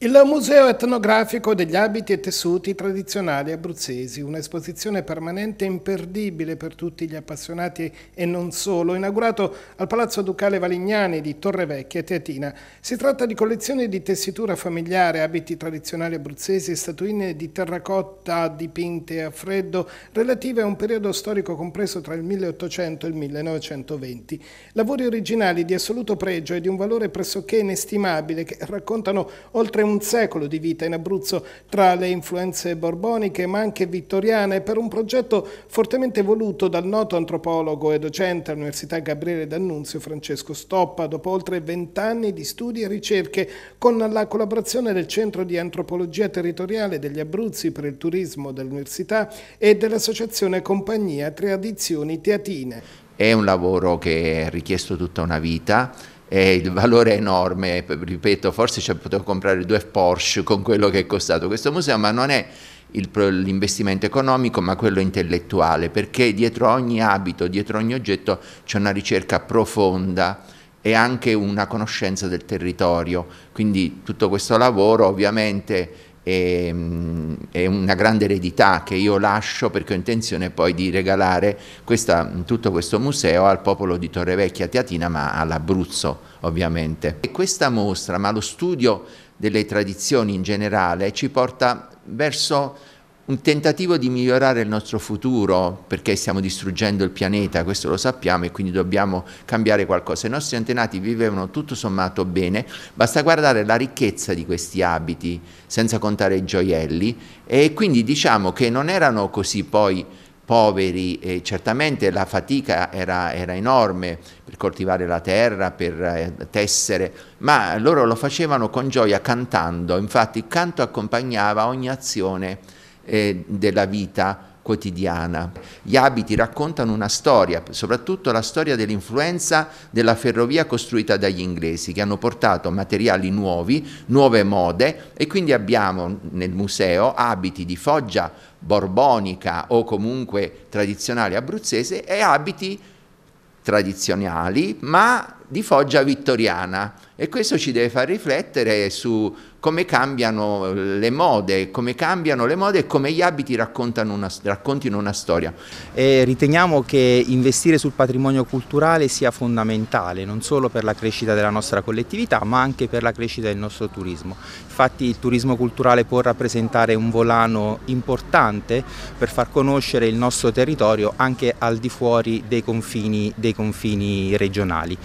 Il Museo etnografico degli abiti e tessuti tradizionali abruzzesi, un'esposizione permanente imperdibile per tutti gli appassionati e non solo, inaugurato al Palazzo Ducale Valignani di Torre Vecchia, Teatina. Si tratta di collezioni di tessitura familiare, abiti tradizionali abruzzesi, statuine di terracotta dipinte a freddo, relative a un periodo storico compreso tra il 1800 e il 1920. Lavori originali di assoluto pregio e di un valore pressoché inestimabile che raccontano oltre un un secolo di vita in Abruzzo tra le influenze borboniche ma anche vittoriane per un progetto fortemente voluto dal noto antropologo e docente all'Università Gabriele D'Annunzio Francesco Stoppa dopo oltre vent'anni di studi e ricerche con la collaborazione del Centro di Antropologia Territoriale degli Abruzzi per il Turismo dell'Università e dell'Associazione Compagnia Tradizioni Teatine. È un lavoro che è richiesto tutta una vita, e il valore è enorme, ripeto, forse ci potevo comprare due Porsche con quello che è costato questo museo, ma non è il, l'investimento economico, ma quello intellettuale, perché dietro ogni abito, dietro ogni oggetto c'è una ricerca profonda e anche una conoscenza del territorio. Quindi tutto questo lavoro ovviamente e, ehm, è una grande eredità che io lascio perché ho intenzione poi di regalare questa, tutto questo museo al popolo di Torrevecchia Teatina ma all'Abruzzo ovviamente. E questa mostra ma lo studio delle tradizioni in generale ci porta verso un tentativo di migliorare il nostro futuro perché stiamo distruggendo il pianeta, questo lo sappiamo e quindi dobbiamo cambiare qualcosa. I nostri antenati vivevano tutto sommato bene, basta guardare la ricchezza di questi abiti, senza contare i gioielli, e quindi diciamo che non erano così poi poveri e certamente la fatica era, era, enorme per coltivare la terra, per eh, tessere, ma loro lo facevano con gioia cantando, infatti il canto accompagnava ogni azione eh, della vita quotidiana. Gli abiti raccontano una storia, soprattutto la storia dell'influenza della ferrovia costruita dagli inglesi, che hanno portato materiali nuovi, nuove mode e quindi abbiamo nel museo abiti di foggia borbonica o comunque tradizionale abruzzese e abiti tradizionali, ma di Foggia vittoriana e questo ci deve far riflettere su come cambiano le mode, come cambiano le mode e come gli abiti una, raccontino una storia. E riteniamo che investire sul patrimonio culturale sia fondamentale non solo per la crescita della nostra collettività ma anche per la crescita del nostro turismo. Infatti il turismo culturale può rappresentare un volano importante per far conoscere il nostro territorio anche al di fuori dei confini, dei confini regionali.